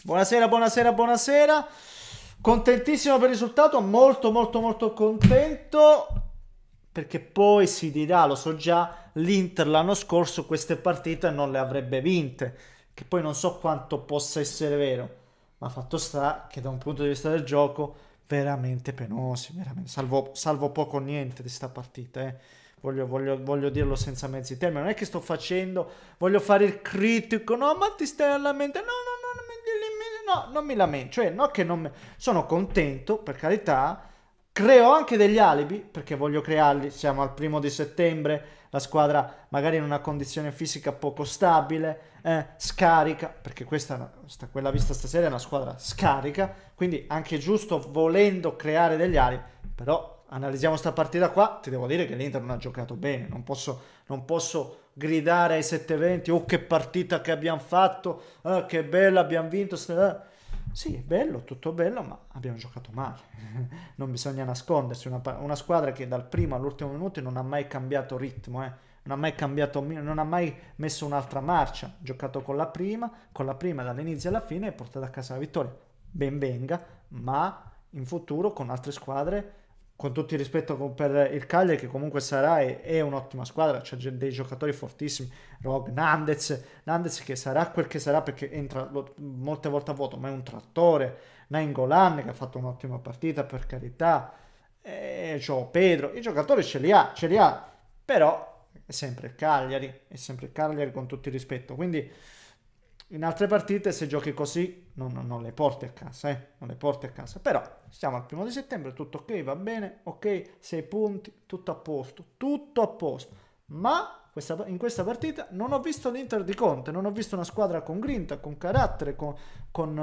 Buonasera, buonasera, buonasera. Contentissimo per il risultato, molto molto molto contento perché poi si dirà, lo so già, l'Inter l'anno scorso queste partite non le avrebbe vinte, che poi non so quanto possa essere vero, ma fatto sta che da un punto di vista del gioco veramente penosi, veramente. Salvo, salvo, poco o niente di sta partita, eh. voglio, voglio, voglio, dirlo senza mezzi termini, non è che sto facendo, voglio fare il critico, no ma ti stai alla mente, no no No, non mi lamento, cioè no che non me... sono contento, per carità, creo anche degli alibi, perché voglio crearli, siamo al primo di settembre, la squadra magari in una condizione fisica poco stabile, eh, scarica, perché questa, quella vista stasera è una squadra scarica, quindi anche giusto volendo creare degli alibi, però analizziamo questa partita qua, ti devo dire che l'Inter non ha giocato bene, non posso, non posso gridare ai 7-20, oh che partita che abbiamo fatto, oh, che bella abbiamo vinto, sì bello, tutto bello, ma abbiamo giocato male, non bisogna nascondersi, una, una squadra che dal primo all'ultimo minuto non ha mai cambiato ritmo, eh. non, ha mai cambiato, non ha mai messo un'altra marcia, ha giocato con la prima, con la prima dall'inizio alla fine e portato a casa la vittoria, ben venga, ma in futuro con altre squadre con tutto il rispetto per il Cagliari, che comunque sarà è, è un'ottima squadra, c'è dei giocatori fortissimi, Rog, Nandez, Nandez che sarà quel che sarà perché entra lo, molte volte a vuoto, ma è un trattore, Nainggolan che ha fatto un'ottima partita per carità, e eh, Gio Pedro, i giocatori ce li ha, ce li ha, però è sempre il Cagliari, è sempre il Cagliari con tutto il rispetto, quindi in altre partite, se giochi così, non, non, non le porti a casa, eh? Non le porti a casa. Però siamo al primo di settembre, tutto ok, va bene, ok, sei punti, tutto a posto, tutto a posto. Ma questa, in questa partita non ho visto l'Inter di Conte, non ho visto una squadra con grinta, con carattere, con... con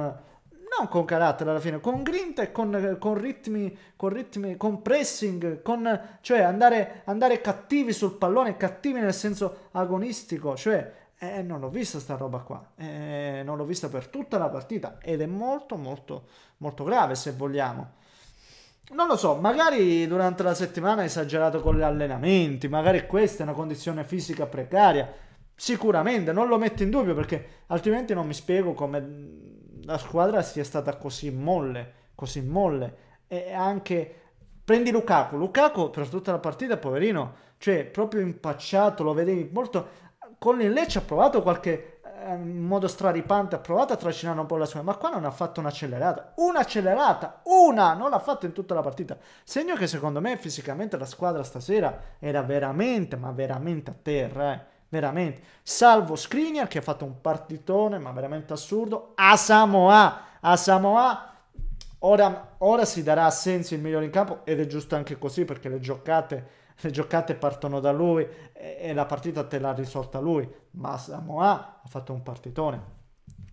non con carattere alla fine, con grinta e con, con, ritmi, con ritmi, con pressing, con, cioè andare, andare cattivi sul pallone, cattivi nel senso agonistico, cioè eh, eh, non l'ho vista sta roba qua, eh, non l'ho vista per tutta la partita ed è molto molto molto grave se vogliamo. Non lo so, magari durante la settimana ha esagerato con gli allenamenti, magari questa è una condizione fisica precaria, sicuramente non lo metto in dubbio perché altrimenti non mi spiego come la squadra sia stata così molle, così molle e anche prendi Lukaku, Lukaku per tutta la partita poverino, cioè proprio impacciato, lo vedevi molto Colin Lecce ha provato qualche ehm, in modo straripante ha provato a trascinare un po' la sua, ma qua non ha fatto un'accelerata, un'accelerata, una, non l'ha fatto in tutta la partita. Segno che secondo me fisicamente la squadra stasera era veramente, ma veramente a terra, eh veramente. Salvo Skriniar che ha fatto un partitone, ma veramente assurdo. A Samoa, a Samoa. Ora, ora si darà a Sensi il migliore in campo ed è giusto anche così perché le giocate le giocate partono da lui e, e la partita te l'ha risolta lui, ma Samoa ha fatto un partitone.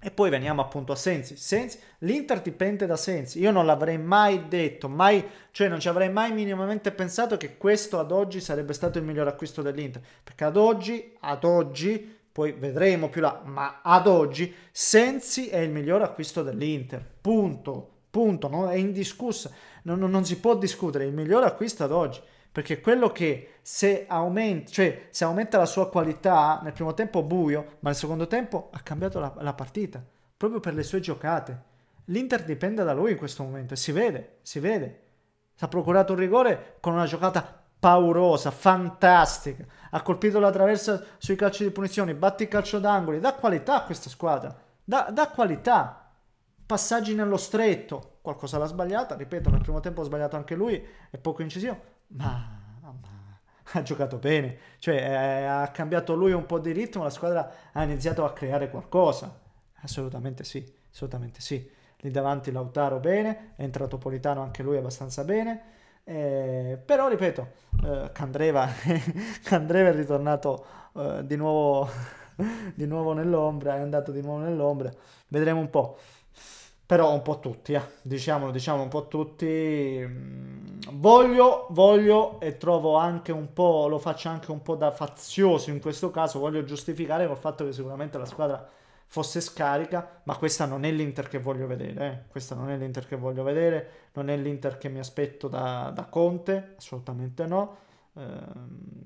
E poi veniamo appunto a Sensi. Sensi L'Inter dipende da Sensi. Io non l'avrei mai detto, mai, cioè non ci avrei mai minimamente pensato che questo ad oggi sarebbe stato il miglior acquisto dell'Inter. Perché ad oggi, ad oggi, poi vedremo più là, ma ad oggi Sensi è il miglior acquisto dell'Inter. Punto. Punto. No? È indiscussa. Non, non, non si può discutere. Il miglior acquisto ad oggi perché quello che se aumenta, cioè se aumenta la sua qualità nel primo tempo buio, ma nel secondo tempo ha cambiato la, la partita proprio per le sue giocate. L'Inter dipende da lui in questo momento e si vede, si vede. Si è procurato un rigore con una giocata paurosa, fantastica. Ha colpito la traversa sui calci di punizione, batti il calcio d'angoli, dà qualità a questa squadra, dà, dà qualità. Passaggi nello stretto, qualcosa l'ha sbagliata, ripeto, nel primo tempo ha sbagliato anche lui, è poco incisivo, ma, ma ha giocato bene, cioè eh, ha cambiato lui un po' di ritmo, la squadra ha iniziato a creare qualcosa, assolutamente sì, assolutamente sì. Lì davanti Lautaro bene, è entrato Politano anche lui abbastanza bene, eh, però ripeto, eh, Candreva, Candreva è ritornato eh, di nuovo di nuovo nell'ombra, è andato di nuovo nell'ombra. Vedremo un po' però un po' tutti, eh. diciamolo, diciamolo un po' tutti. Mm, voglio, voglio e trovo anche un po', lo faccio anche un po' da fazioso in questo caso, voglio giustificare col fatto che sicuramente la squadra fosse scarica, ma questa non è l'Inter che voglio vedere, eh. questa non è l'Inter che voglio vedere, non è l'Inter che mi aspetto da, da Conte, assolutamente no. Eh,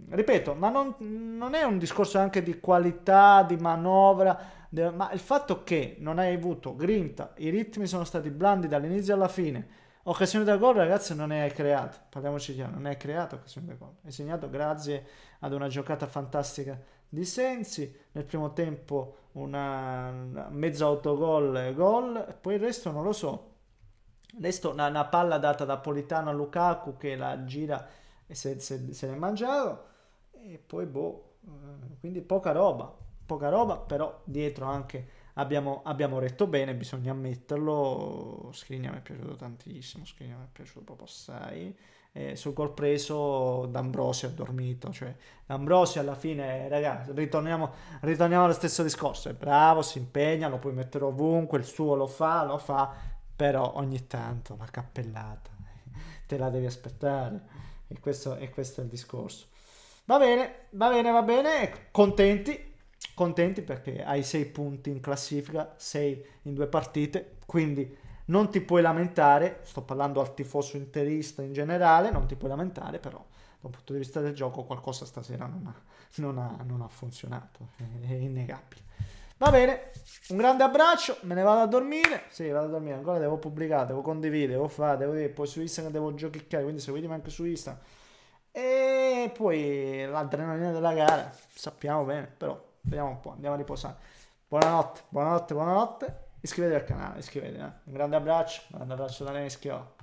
ripeto, ma non, non, è un discorso anche di qualità, di manovra, ma il fatto che non hai avuto grinta, i ritmi sono stati blandi dall'inizio alla fine, occasione da gol ragazzi non ne hai creato, parliamoci chiaro, non ne hai creato occasione da gol, hai segnato grazie ad una giocata fantastica di Sensi, nel primo tempo una mezzo autogol gol, poi il resto non lo so, il resto una, una palla data da Politano a Lukaku che la gira e se, se, se l'è mangiato e poi boh, eh, quindi poca roba, poca roba, però dietro anche abbiamo, abbiamo retto bene, bisogna ammetterlo. Scrigna mi è piaciuto tantissimo, Scrigna mi è piaciuto proprio assai. Eh, sul gol preso D'Ambrosio ha dormito, cioè D'Ambrosio alla fine, ragazzi, ritorniamo, ritorniamo allo stesso discorso, è bravo, si impegna, lo puoi mettere ovunque, il suo lo fa, lo fa, però ogni tanto la cappellata, te la devi aspettare e questo, e questo è il discorso. Va bene, va bene, va bene, contenti, contenti perché hai 6 punti in classifica, 6 in due partite, quindi non ti puoi lamentare, sto parlando al tifoso interista in generale, non ti puoi lamentare però da un punto di vista del gioco qualcosa stasera non ha, non ha, non ha funzionato, è, è innegabile. Va bene, un grande abbraccio, me ne vado a dormire. Sì, vado a dormire, ancora devo pubblicare, devo condividere, devo fare, devo dire, poi su Instagram devo giochicchiare, quindi seguitemi anche su Instagram. E poi l'adrenalina della gara, sappiamo bene, però Vediamo un po', andiamo a riposare. Buonanotte, buonanotte, buonanotte. Iscrivetevi al canale, iscrivetevi. Eh. Un grande abbraccio, un grande abbraccio da Neschio.